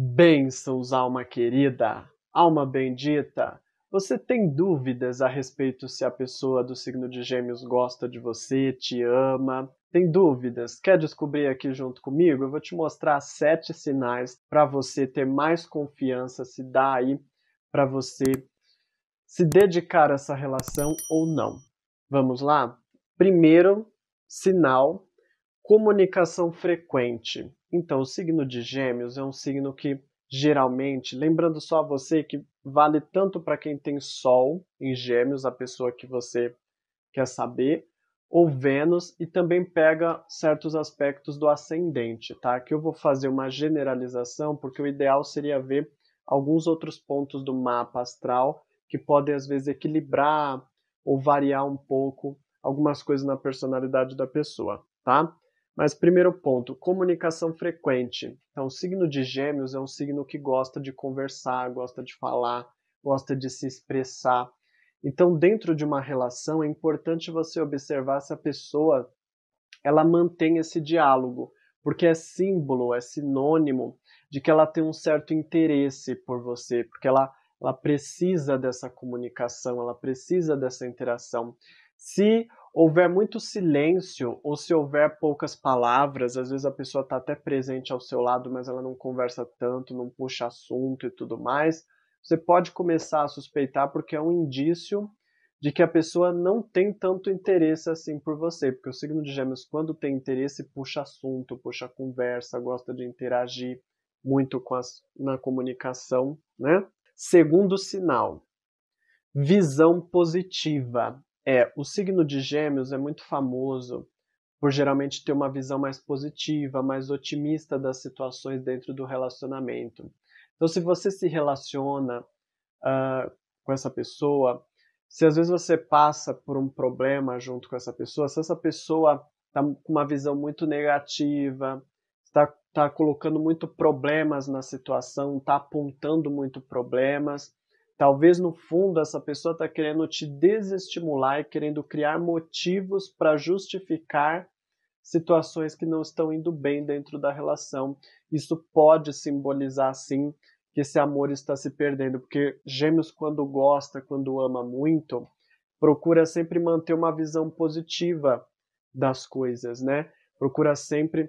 Bênçãos, alma querida, alma bendita. Você tem dúvidas a respeito se a pessoa do signo de Gêmeos gosta de você, te ama? Tem dúvidas? Quer descobrir aqui junto comigo? Eu vou te mostrar sete sinais para você ter mais confiança, se dá aí para você se dedicar a essa relação ou não. Vamos lá? Primeiro sinal: comunicação frequente então, o signo de Gêmeos é um signo que geralmente, lembrando só a você que vale tanto para quem tem Sol em Gêmeos, a pessoa que você quer saber, ou Vênus, e também pega certos aspectos do ascendente, tá? Que eu vou fazer uma generalização, porque o ideal seria ver alguns outros pontos do mapa astral que podem às vezes equilibrar ou variar um pouco algumas coisas na personalidade da pessoa, tá? Mas primeiro ponto, comunicação frequente. Então, o signo de Gêmeos é um signo que gosta de conversar, gosta de falar, gosta de se expressar. Então, dentro de uma relação, é importante você observar se a pessoa ela mantém esse diálogo, porque é símbolo, é sinônimo de que ela tem um certo interesse por você, porque ela ela precisa dessa comunicação, ela precisa dessa interação. Se houver muito silêncio ou se houver poucas palavras, às vezes a pessoa está até presente ao seu lado, mas ela não conversa tanto, não puxa assunto e tudo mais, você pode começar a suspeitar porque é um indício de que a pessoa não tem tanto interesse assim por você, porque o signo de Gêmeos, quando tem interesse, puxa assunto, puxa conversa, gosta de interagir muito com as, na comunicação, né? Segundo sinal, visão positiva. É, o signo de Gêmeos é muito famoso por geralmente ter uma visão mais positiva, mais otimista das situações dentro do relacionamento. Então, se você se relaciona uh, com essa pessoa, se às vezes você passa por um problema junto com essa pessoa, se essa pessoa está com uma visão muito negativa, está está colocando muito problemas na situação, está apontando muito problemas. Talvez no fundo essa pessoa tá querendo te desestimular e querendo criar motivos para justificar situações que não estão indo bem dentro da relação. Isso pode simbolizar sim que esse amor está se perdendo, porque Gêmeos quando gosta, quando ama muito, procura sempre manter uma visão positiva das coisas, né? Procura sempre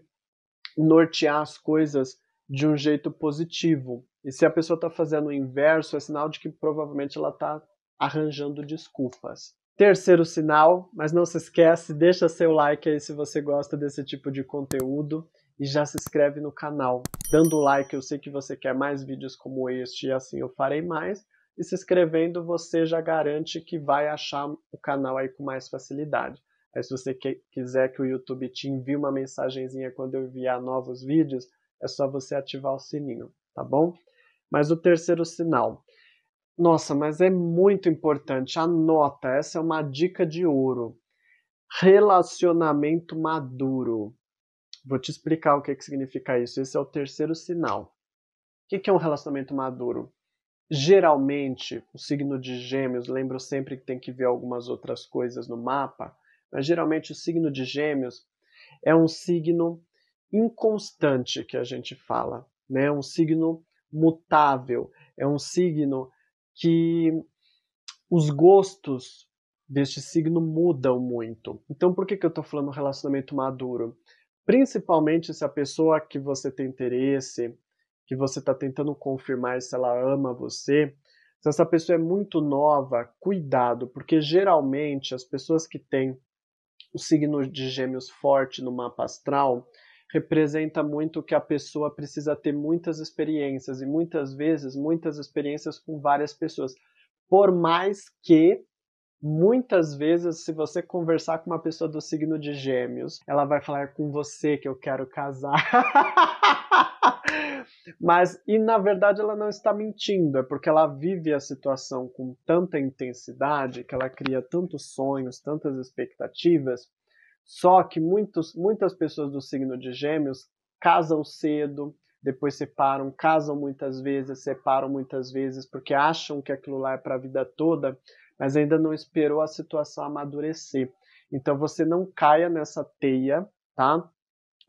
nortear as coisas de um jeito positivo. E se a pessoa está fazendo o inverso, é sinal de que provavelmente ela está arranjando desculpas. Terceiro sinal, mas não se esquece, deixa seu like aí se você gosta desse tipo de conteúdo e já se inscreve no canal. Dando like, eu sei que você quer mais vídeos como este e assim eu farei mais. E se inscrevendo, você já garante que vai achar o canal aí com mais facilidade. Aí, se você que, quiser que o YouTube te envie uma mensagenzinha quando eu enviar novos vídeos, é só você ativar o sininho, tá bom? Mas o terceiro sinal. Nossa, mas é muito importante, anota, essa é uma dica de ouro. Relacionamento maduro. Vou te explicar o que, que significa isso. Esse é o terceiro sinal. O que, que é um relacionamento maduro? Geralmente, o signo de Gêmeos, lembro sempre que tem que ver algumas outras coisas no mapa, mas geralmente o signo de Gêmeos é um signo inconstante que a gente fala, né? É um signo mutável, é um signo que os gostos deste signo mudam muito. Então, por que, que eu estou falando relacionamento maduro? Principalmente se a pessoa que você tem interesse, que você está tentando confirmar se ela ama você, se essa pessoa é muito nova, cuidado, porque geralmente as pessoas que têm o signo de Gêmeos forte no mapa astral representa muito que a pessoa precisa ter muitas experiências e muitas vezes muitas experiências com várias pessoas. Por mais que muitas vezes se você conversar com uma pessoa do signo de Gêmeos, ela vai falar é com você que eu quero casar. Mas, e na verdade ela não está mentindo, é porque ela vive a situação com tanta intensidade, que ela cria tantos sonhos, tantas expectativas. Só que muitos, muitas pessoas do signo de Gêmeos casam cedo, depois separam, casam muitas vezes, separam muitas vezes, porque acham que aquilo lá é para a vida toda, mas ainda não esperou a situação amadurecer. Então você não caia nessa teia, tá?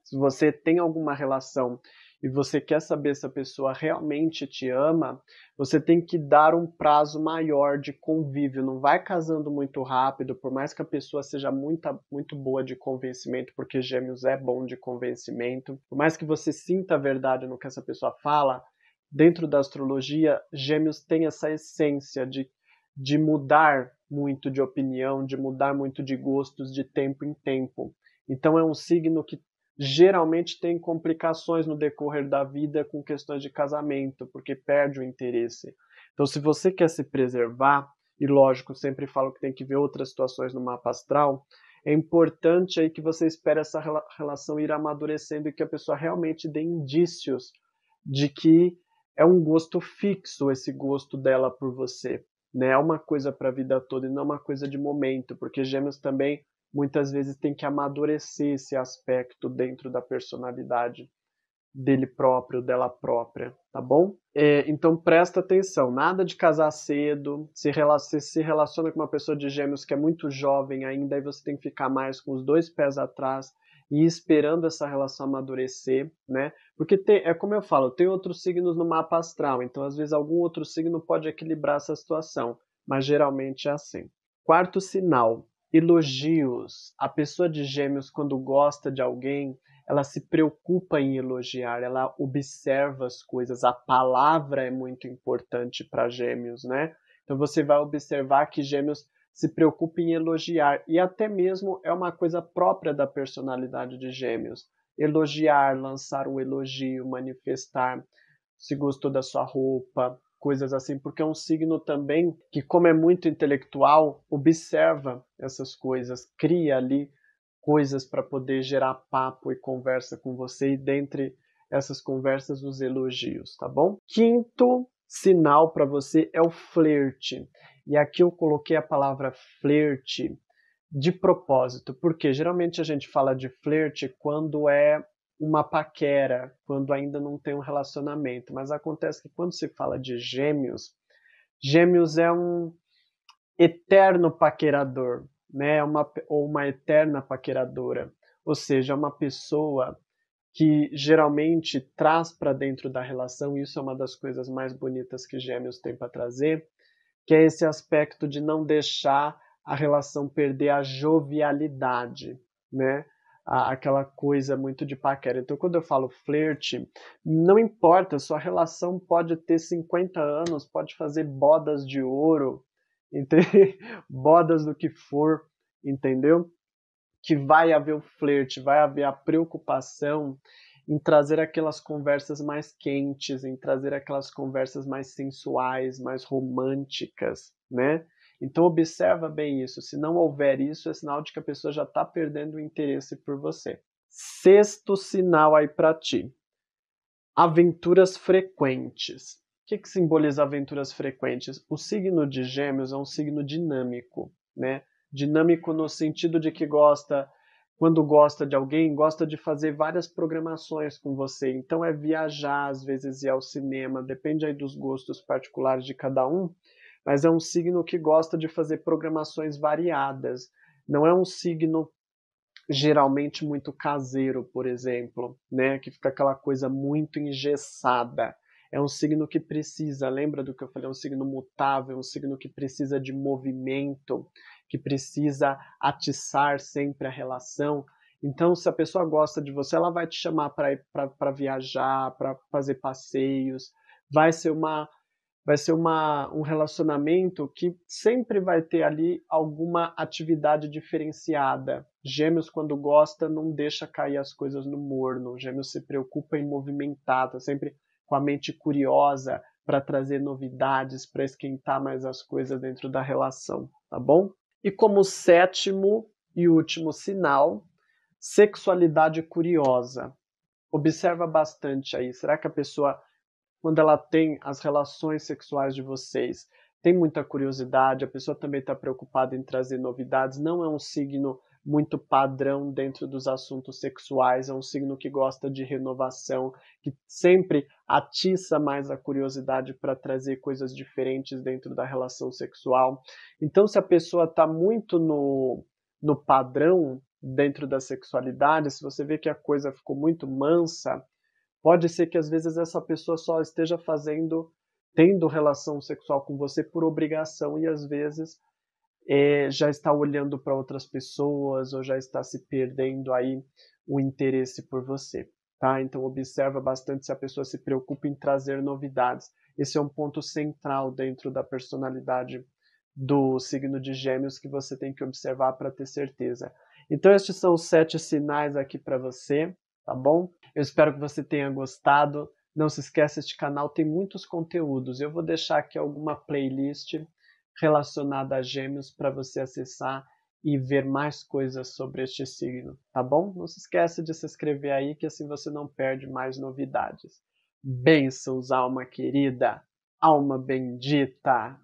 Se você tem alguma relação e você quer saber se a pessoa realmente te ama, você tem que dar um prazo maior de convívio. Não vai casando muito rápido, por mais que a pessoa seja muita, muito boa de convencimento, porque Gêmeos é bom de convencimento, por mais que você sinta a verdade no que essa pessoa fala. Dentro da astrologia, Gêmeos tem essa essência de de mudar muito de opinião, de mudar muito de gostos de tempo em tempo. Então é um signo que geralmente tem complicações no decorrer da vida com questões de casamento, porque perde o interesse. Então, se você quer se preservar, e lógico, sempre falo que tem que ver outras situações no mapa astral, é importante aí que você espere essa relação ir amadurecendo e que a pessoa realmente dê indícios de que é um gosto fixo esse gosto dela por você. Né? É uma coisa para a vida toda e não é uma coisa de momento, porque Gêmeos também muitas vezes tem que amadurecer esse aspecto dentro da personalidade dele próprio, dela própria, tá bom? É, então presta atenção, nada de casar cedo, se, relaciona, se relaciona com uma pessoa de gêmeos que é muito jovem ainda, aí você tem que ficar mais com os dois pés atrás e esperando essa relação amadurecer, né? Porque tem, é como eu falo, tem outros signos no mapa astral, então às vezes algum outro signo pode equilibrar essa situação, mas geralmente é assim. Quarto sinal, elogios. A pessoa de gêmeos, quando gosta de alguém, ela se preocupa em elogiar, ela observa as coisas. A palavra é muito importante para gêmeos, né? Então você vai observar que gêmeos se preocupa em elogiar e até mesmo é uma coisa própria da personalidade de gêmeos. Elogiar, lançar um elogio, manifestar se gostou da sua roupa, coisas assim, porque é um signo também que, como é muito intelectual, observa essas coisas, cria ali coisas para poder gerar papo e conversa com você, e dentre essas conversas, os elogios, tá bom? Quinto sinal para você é o flerte. E aqui eu coloquei a palavra flerte de propósito, porque geralmente a gente fala de flerte quando é uma paquera, quando ainda não tem um relacionamento. Mas acontece que quando se fala de gêmeos, gêmeos é um eterno paquerador, né? É uma, ou uma eterna paqueradora. Ou seja, é uma pessoa que geralmente traz para dentro da relação, isso é uma das coisas mais bonitas que gêmeos tem para trazer, que é esse aspecto de não deixar a relação perder a jovialidade, né? a, aquela coisa muito de paquera. Então, quando eu falo flerte, não importa, sua relação pode ter 50 anos, pode fazer bodas de ouro, bodas do que for, entendeu? Que vai haver o flerte, vai haver a preocupação em trazer aquelas conversas mais quentes, em trazer aquelas conversas mais sensuais, mais românticas, né? Então observa bem isso. Se não houver isso, é sinal de que a pessoa já está perdendo o interesse por você. Sexto sinal aí para ti: aventuras frequentes. O que, que simboliza aventuras frequentes? O signo de Gêmeos é um signo dinâmico, né? Dinâmico no sentido de que gosta, quando gosta de alguém, gosta de fazer várias programações com você. Então é viajar, às vezes ir ao cinema, depende aí dos gostos particulares de cada um mas é um signo que gosta de fazer programações variadas. Não é um signo geralmente muito caseiro, por exemplo, né, que fica aquela coisa muito engessada. É um signo que precisa, lembra do que eu falei, é um signo mutável, é um signo que precisa de movimento, que precisa atiçar sempre a relação. Então, se a pessoa gosta de você, ela vai te chamar para viajar, para fazer passeios, vai ser uma vai ser uma, um relacionamento que sempre vai ter ali alguma atividade diferenciada. Gêmeos, quando gosta, não deixa cair as coisas no morno. Gêmeos se preocupa em movimentar, tá sempre com a mente curiosa para trazer novidades, para esquentar mais as coisas dentro da relação, tá bom? E como sétimo e último sinal, sexualidade curiosa. Observa bastante aí. Será que a pessoa quando ela tem as relações sexuais de vocês. Tem muita curiosidade, a pessoa também está preocupada em trazer novidades, não é um signo muito padrão dentro dos assuntos sexuais, é um signo que gosta de renovação, que sempre atiça mais a curiosidade para trazer coisas diferentes dentro da relação sexual. Então, se a pessoa está muito no, no padrão dentro da sexualidade, se você vê que a coisa ficou muito mansa, Pode ser que às vezes essa pessoa só esteja fazendo, tendo relação sexual com você por obrigação e às vezes é, já está olhando para outras pessoas ou já está se perdendo aí o interesse por você, tá? Então observa bastante se a pessoa se preocupa em trazer novidades. Esse é um ponto central dentro da personalidade do signo de Gêmeos que você tem que observar para ter certeza. Então estes são os sete sinais aqui para você tá bom? Eu espero que você tenha gostado. Não se esqueça, este canal tem muitos conteúdos. Eu vou deixar aqui alguma playlist relacionada a gêmeos para você acessar e ver mais coisas sobre este signo, tá bom? Não se esqueça de se inscrever aí que assim você não perde mais novidades. Bênçãos, alma querida, alma bendita.